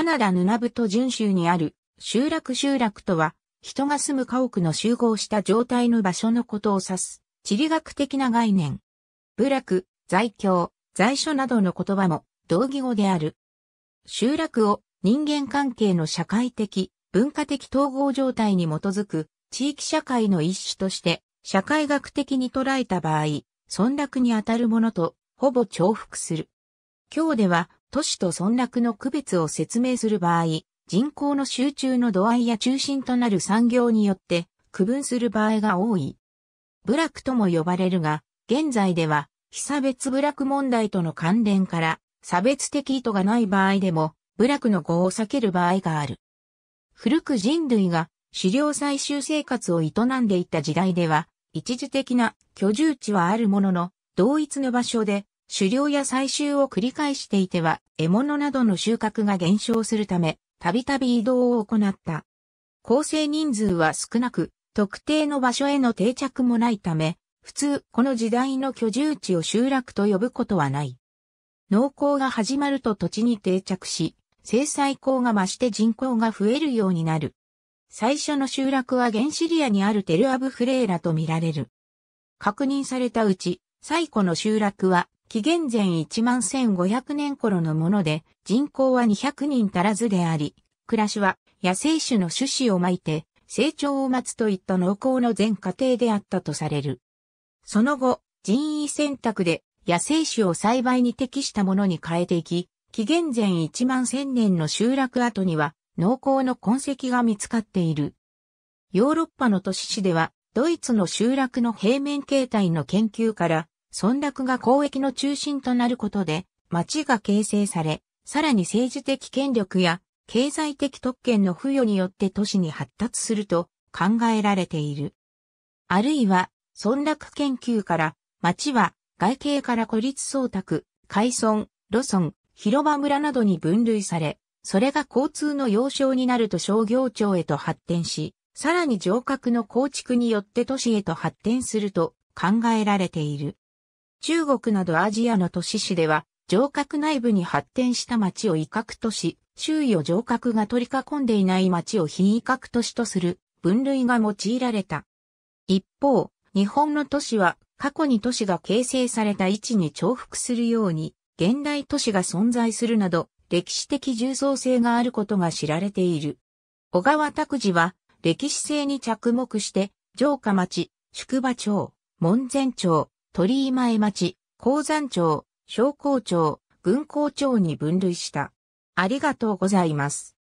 カナダヌナブト準州にある集落集落とは、人が住む家屋の集合した状態の場所のことを指す、地理学的な概念。部落、在京、在所などの言葉も同義語である。集落を人間関係の社会的、文化的統合状態に基づく地域社会の一種として社会学的に捉えた場合、村落にあたるものとほぼ重複する。今日では都市と村落の区別を説明する場合、人口の集中の度合いや中心となる産業によって区分する場合が多い。部落とも呼ばれるが、現在では、被差別部落問題との関連から、差別的意図がない場合でも、部落の語を避ける場合がある。古く人類が狩猟採集生活を営んでいた時代では、一時的な居住地はあるものの、同一の場所で狩猟や採集を繰り返していては、獲物などの収穫が減少するため、たびたび移動を行った。構成人数は少なく、特定の場所への定着もないため、普通この時代の居住地を集落と呼ぶことはない。農耕が始まると土地に定着し、制裁校が増して人口が増えるようになる。最初の集落は原シリアにあるテルアブフレーラと見られる。確認されたうち、最古の集落は紀元前1万1500年頃のもので、人口は200人足らずであり、暮らしは野生種の種子をまいて、成長を待つといった農耕の全過程であったとされる。その後、人為選択で野生種を栽培に適したものに変えていき、紀元前1万1000年の集落後には、農耕の痕跡が見つかっている。ヨーロッパの都市市では、ドイツの集落の平面形態の研究から、村落が交易の中心となることで、町が形成され、さらに政治的権力や経済的特権の付与によって都市に発達すると考えられている。あるいは、村落研究から、町は外形から孤立創宅、海村、路村、広場村などに分類され、それが交通の要衝になると商業庁へと発展し、さらに城郭の構築によって都市へと発展すると考えられている。中国などアジアの都市市では、城郭内部に発展した町を威嚇都市、周囲を城郭が取り囲んでいない町を非威嚇都市とする分類が用いられた。一方、日本の都市は過去に都市が形成された位置に重複するように、現代都市が存在するなど、歴史的重層性があることが知られている。小川拓司は、歴史性に着目して、城下町、宿場町、門前町、鳥居前町、鉱山町、商工町、軍港町に分類した。ありがとうございます。